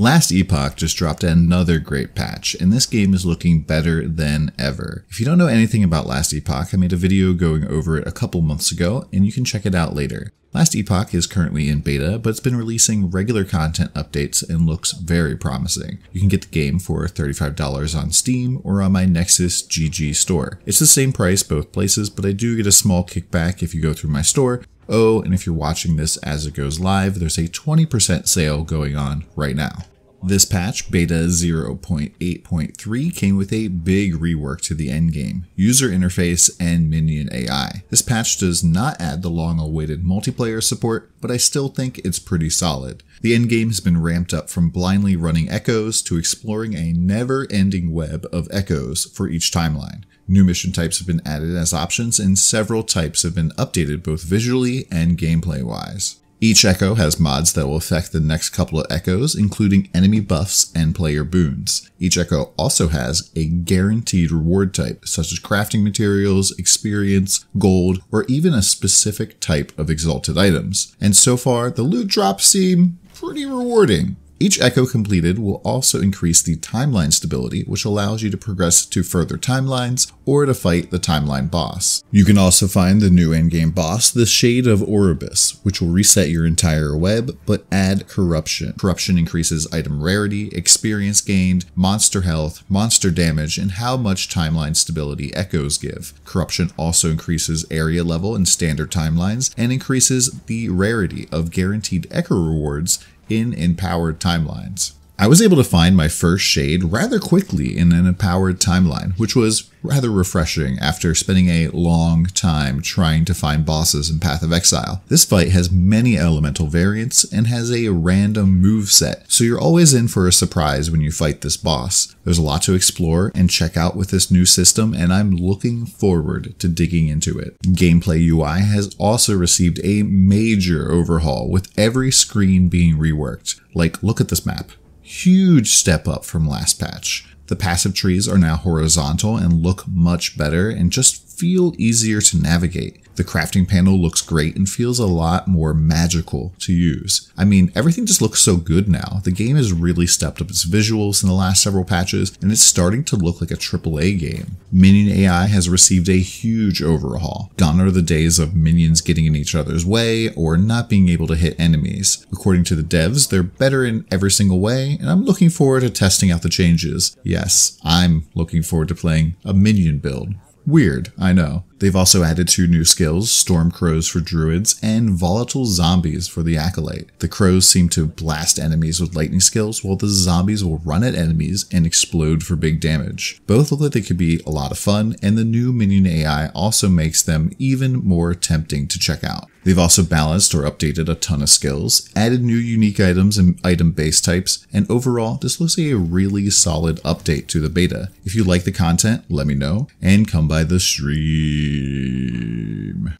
Last Epoch just dropped another great patch, and this game is looking better than ever. If you don't know anything about Last Epoch, I made a video going over it a couple months ago, and you can check it out later. Last Epoch is currently in beta, but it's been releasing regular content updates and looks very promising. You can get the game for $35 on Steam or on my Nexus GG store. It's the same price both places, but I do get a small kickback if you go through my store, Oh, and if you're watching this as it goes live, there's a 20% sale going on right now. This patch, Beta 0.8.3, came with a big rework to the endgame, user interface, and minion AI. This patch does not add the long-awaited multiplayer support, but I still think it's pretty solid. The endgame has been ramped up from blindly running echoes to exploring a never-ending web of echoes for each timeline. New mission types have been added as options, and several types have been updated both visually and gameplay-wise. Each echo has mods that will affect the next couple of echoes, including enemy buffs and player boons. Each echo also has a guaranteed reward type, such as crafting materials, experience, gold, or even a specific type of exalted items. And so far, the loot drops seem pretty rewarding. Each echo completed will also increase the timeline stability, which allows you to progress to further timelines or to fight the timeline boss. You can also find the new endgame boss, the Shade of Oribus, which will reset your entire web, but add corruption. Corruption increases item rarity, experience gained, monster health, monster damage, and how much timeline stability echoes give. Corruption also increases area level in standard timelines, and increases the rarity of guaranteed echo rewards in empowered timelines. I was able to find my first shade rather quickly in an empowered timeline, which was rather refreshing after spending a long time trying to find bosses in Path of Exile. This fight has many elemental variants and has a random move set, so you're always in for a surprise when you fight this boss. There's a lot to explore and check out with this new system, and I'm looking forward to digging into it. Gameplay UI has also received a major overhaul, with every screen being reworked. Like, look at this map. Huge step up from last patch. The passive trees are now horizontal and look much better and just feel easier to navigate. The crafting panel looks great and feels a lot more magical to use. I mean, everything just looks so good now. The game has really stepped up its visuals in the last several patches, and it's starting to look like a AAA game. Minion AI has received a huge overhaul. Gone are the days of minions getting in each other's way or not being able to hit enemies. According to the devs, they're better in every single way, and I'm looking forward to testing out the changes. Yes, I'm looking forward to playing a minion build. Weird, I know. They've also added two new skills, Storm Crows for Druids and Volatile Zombies for the Acolyte. The Crows seem to blast enemies with lightning skills, while the Zombies will run at enemies and explode for big damage. Both look like they could be a lot of fun, and the new minion AI also makes them even more tempting to check out. They've also balanced or updated a ton of skills, added new unique items and item base types, and overall, this looks like a really solid update to the beta. If you like the content, let me know, and come by the stream game.